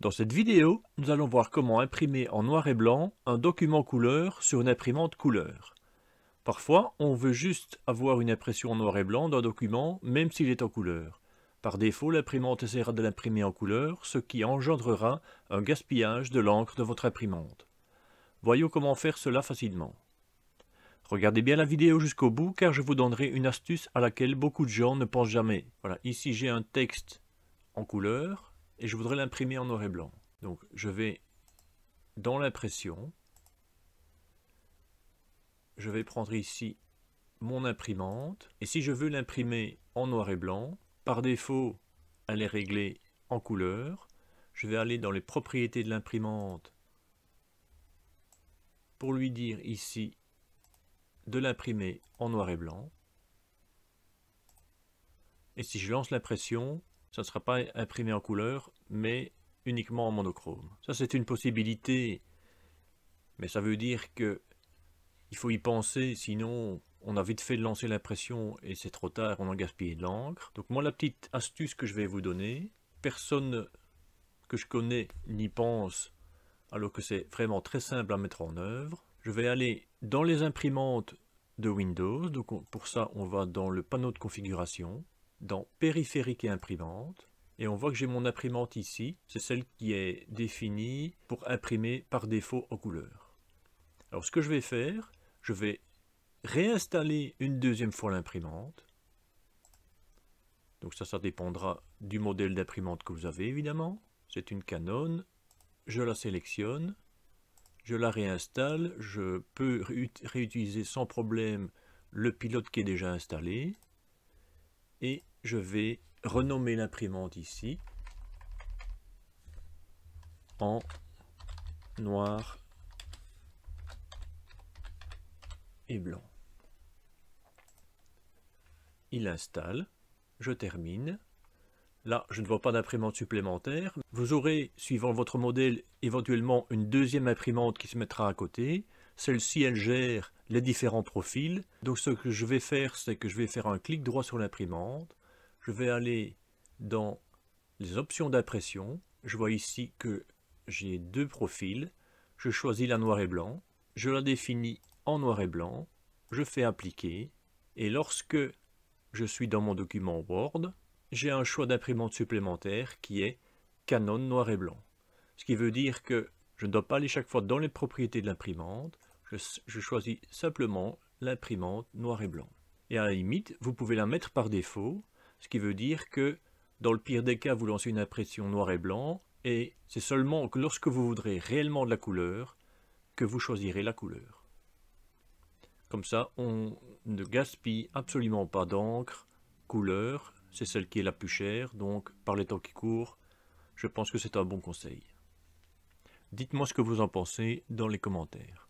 Dans cette vidéo, nous allons voir comment imprimer en noir et blanc un document couleur sur une imprimante couleur. Parfois, on veut juste avoir une impression en noir et blanc d'un document, même s'il est en couleur. Par défaut, l'imprimante essaiera de l'imprimer en couleur, ce qui engendrera un gaspillage de l'encre de votre imprimante. Voyons comment faire cela facilement. Regardez bien la vidéo jusqu'au bout car je vous donnerai une astuce à laquelle beaucoup de gens ne pensent jamais. Voilà, ici j'ai un texte en couleur, et je voudrais l'imprimer en noir et blanc. Donc je vais dans l'impression, je vais prendre ici mon imprimante, et si je veux l'imprimer en noir et blanc, par défaut, elle est réglée en couleur. Je vais aller dans les propriétés de l'imprimante pour lui dire ici de l'imprimer en noir et blanc. Et si je lance l'impression, ça ne sera pas imprimé en couleur, mais uniquement en monochrome. Ça, c'est une possibilité, mais ça veut dire que il faut y penser, sinon on a vite fait de lancer l'impression et c'est trop tard, on a gaspillé de l'encre. Donc moi, la petite astuce que je vais vous donner, personne que je connais n'y pense, alors que c'est vraiment très simple à mettre en œuvre. Je vais aller dans les imprimantes de Windows, donc pour ça, on va dans le panneau de configuration, dans périphérique et imprimante. Et on voit que j'ai mon imprimante ici, c'est celle qui est définie pour imprimer par défaut en couleur. Alors ce que je vais faire, je vais réinstaller une deuxième fois l'imprimante. Donc ça, ça dépendra du modèle d'imprimante que vous avez évidemment. C'est une Canon, je la sélectionne, je la réinstalle, je peux réutiliser sans problème le pilote qui est déjà installé et je vais renommer l'imprimante ici en noir et blanc. Il installe, je termine. Là, je ne vois pas d'imprimante supplémentaire. Vous aurez, suivant votre modèle, éventuellement une deuxième imprimante qui se mettra à côté. Celle-ci, elle gère les différents profils. Donc ce que je vais faire, c'est que je vais faire un clic droit sur l'imprimante. Je vais aller dans les options d'impression. Je vois ici que j'ai deux profils. Je choisis la noir et blanc. Je la définis en noir et blanc. Je fais appliquer. Et lorsque je suis dans mon document Word, j'ai un choix d'imprimante supplémentaire qui est Canon noir et blanc. Ce qui veut dire que je ne dois pas aller chaque fois dans les propriétés de l'imprimante, je, choisis simplement l'imprimante noir et blanc. Et à la limite, vous pouvez la mettre par défaut, ce qui veut dire que dans le pire des cas, vous lancez une impression noir et blanc, et c'est seulement lorsque vous voudrez réellement de la couleur que vous choisirez la couleur. Comme ça, on ne gaspille absolument pas d'encre, couleur, c'est celle qui est la plus chère, donc par les temps qui courent, je pense que c'est un bon conseil. Dites-moi ce que vous en pensez dans les commentaires.